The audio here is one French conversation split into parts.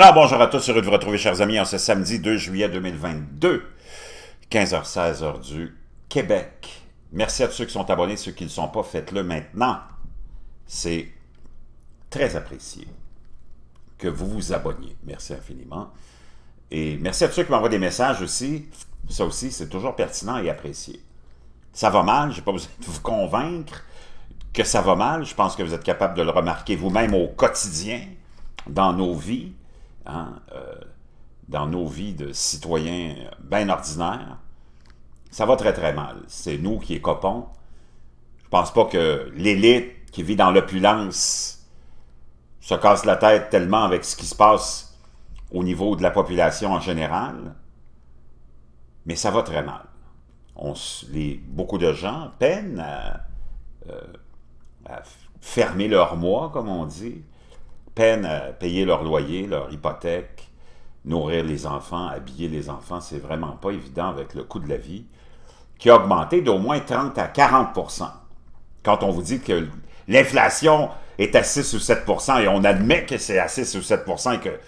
Alors, bonjour à tous, heureux de vous retrouver, chers amis, en ce samedi 2 juillet 2022, 15h-16h du Québec. Merci à tous ceux qui sont abonnés, ceux qui ne sont pas, faites-le maintenant. C'est très apprécié que vous vous abonniez. Merci infiniment. Et merci à tous ceux qui m'envoient des messages aussi. Ça aussi, c'est toujours pertinent et apprécié. Ça va mal, je n'ai pas besoin de vous convaincre que ça va mal. Je pense que vous êtes capable de le remarquer vous-même au quotidien, dans nos vies Hein, euh, dans nos vies de citoyens bien ordinaires, ça va très très mal. C'est nous qui écopons. Je pense pas que l'élite qui vit dans l'opulence se casse la tête tellement avec ce qui se passe au niveau de la population en général, mais ça va très mal. On, beaucoup de gens peinent à, euh, fermer leur moi, comme on dit, à payer leur loyer, leur hypothèque, nourrir les enfants, habiller les enfants, c'est vraiment pas évident avec le coût de la vie, qui a augmenté d'au moins 30 à 40 Quand on vous dit que l'inflation est à 6 ou 7 et on admet que c'est à 6 ou 7 et que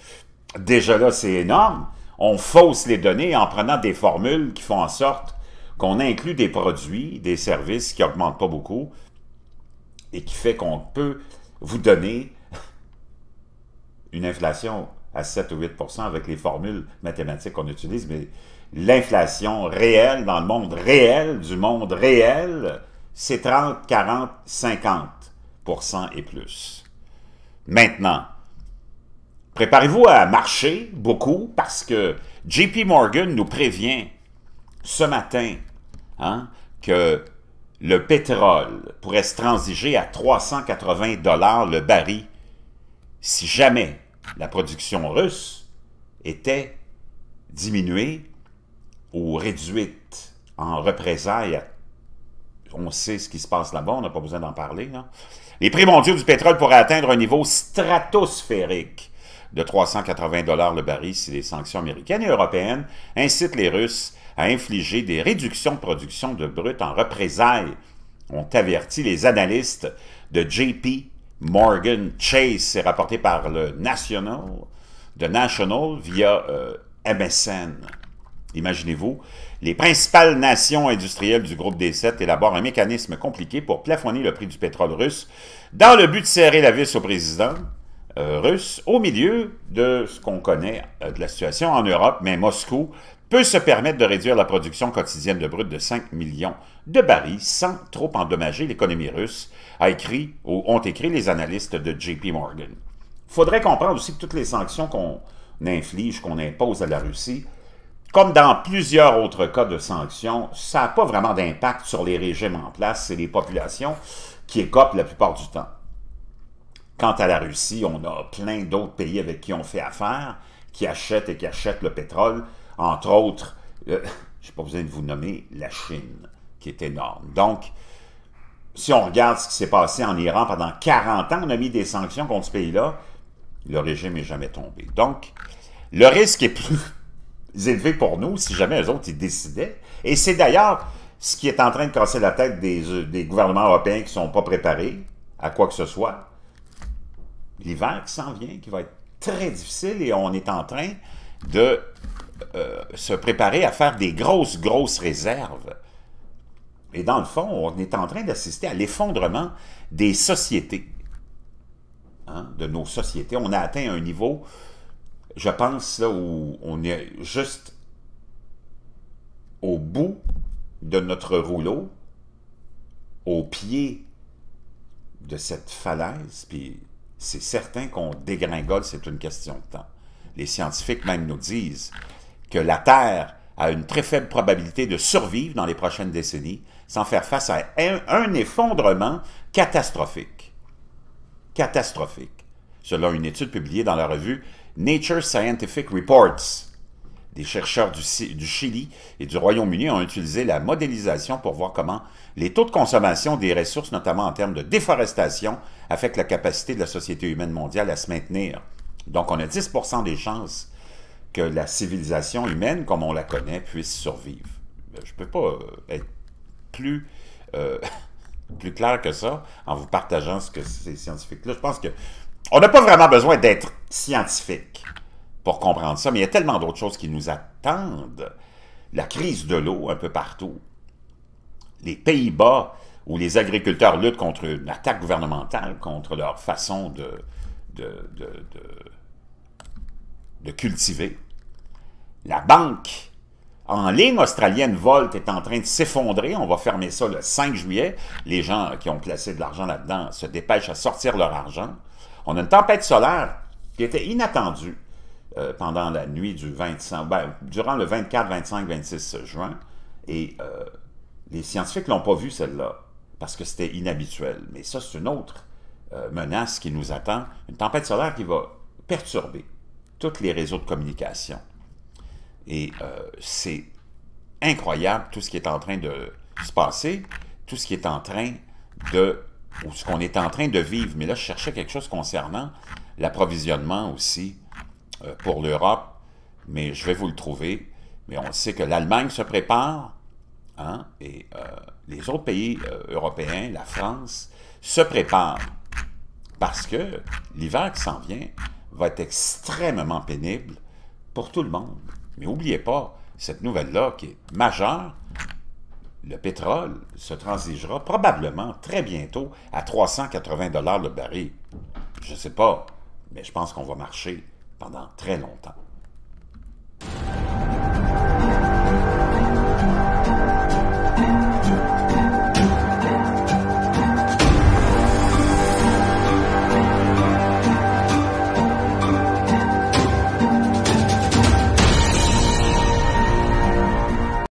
déjà là, c'est énorme, on fausse les données en prenant des formules qui font en sorte qu'on inclut des produits, des services qui n'augmentent pas beaucoup et qui fait qu'on peut vous donner une inflation à 7 ou 8 avec les formules mathématiques qu'on utilise, mais l'inflation réelle dans le monde réel, du monde réel, c'est 30, 40, 50 et plus. Maintenant, préparez-vous à marcher beaucoup parce que JP Morgan nous prévient ce matin hein, que le pétrole pourrait se transiger à 380 dollars le baril si jamais la production russe était diminuée ou réduite en représailles. On sait ce qui se passe là-bas, on n'a pas besoin d'en parler. Hein. Les prix mondiaux du pétrole pourraient atteindre un niveau stratosphérique de 380 dollars le baril si les sanctions américaines et européennes incitent les Russes à infliger des réductions de production de brut en représailles, ont averti les analystes de JP Morgan Chase est rapporté par le National, de National via euh, MSN. Imaginez-vous, les principales nations industrielles du groupe des 7 élaborent un mécanisme compliqué pour plafonner le prix du pétrole russe dans le but de serrer la vis au président euh, russe au milieu de ce qu'on connaît euh, de la situation en Europe, mais Moscou peut se permettre de réduire la production quotidienne de brut de 5 millions de barils sans trop endommager l'économie russe, a écrit ou ont écrit les analystes de JP Morgan. Il Faudrait comprendre aussi que toutes les sanctions qu'on inflige, qu'on impose à la Russie, comme dans plusieurs autres cas de sanctions, ça n'a pas vraiment d'impact sur les régimes en place et les populations qui écopent la plupart du temps. Quant à la Russie, on a plein d'autres pays avec qui on fait affaire, qui achètent et qui achètent le pétrole, entre autres, je n'ai pas besoin de vous nommer, la Chine, qui est énorme. Donc, si on regarde ce qui s'est passé en Iran pendant 40 ans, on a mis des sanctions contre ce pays-là, le régime n'est jamais tombé. Donc, le risque est plus élevé pour nous si jamais eux autres, y décidaient. Et c'est d'ailleurs ce qui est en train de casser la tête des, euh, des gouvernements européens qui ne sont pas préparés à quoi que ce soit l'hiver qui s'en vient, qui va être très difficile et on est en train de euh, se préparer à faire des grosses, grosses réserves. Et dans le fond, on est en train d'assister à l'effondrement des sociétés, hein, de nos sociétés. On a atteint un niveau, je pense, où on est juste au bout de notre rouleau, au pied de cette falaise, puis c'est certain qu'on dégringole, c'est une question de temps. Les scientifiques même nous disent que la Terre a une très faible probabilité de survivre dans les prochaines décennies sans faire face à un, effondrement catastrophique. Catastrophique, selon une étude publiée dans la revue Nature Scientific Reports des chercheurs du, Chili et du Royaume-Uni ont utilisé la modélisation pour voir comment les taux de consommation des ressources, notamment en termes de déforestation, affectent la capacité de la société humaine mondiale à se maintenir. Donc, on a 10 des chances que la civilisation humaine, comme on la connaît, puisse survivre. Euh, je ne peux pas euh, être plus, euh, plus clair que ça en vous partageant ce que ces scientifiques-là. Je pense que on n'a pas vraiment besoin d'être scientifique pour comprendre ça, mais il y a tellement d'autres choses qui nous attendent. La crise de l'eau un peu partout. Les Pays-Bas, où les agriculteurs luttent contre une attaque gouvernementale, contre leur façon de, de, de, cultiver. La banque en ligne australienne Volt est en train de s'effondrer. On va fermer ça le 5 juillet. Les gens qui ont placé de l'argent là-dedans se dépêchent à sortir leur argent. On a une tempête solaire qui était inattendue euh, pendant la nuit du 25, ben, durant le 24, 25, 26 juin. Et euh, les scientifiques ne l'ont pas vu, celle-là, parce que c'était inhabituel. Mais ça, c'est une autre euh, menace qui nous attend, une tempête solaire qui va perturber tous les réseaux de communication. Et c'est incroyable tout ce qui est en train de se passer, tout ce qui est en train de ou ce qu'on est en train de vivre. Mais là, je cherchais quelque chose concernant l'approvisionnement aussi euh, pour l'Europe, mais je vais vous le trouver. Mais on sait que l'Allemagne se prépare, hein, et euh, les autres pays euh, européens, la France, se préparent parce que l'hiver qui s'en vient va être extrêmement pénible pour tout le monde. Mais n'oubliez pas cette nouvelle-là qui est majeure. Le pétrole se transigera probablement très bientôt à 380 le baril. Je ne sais pas, mais je pense qu'on va marcher pendant très longtemps.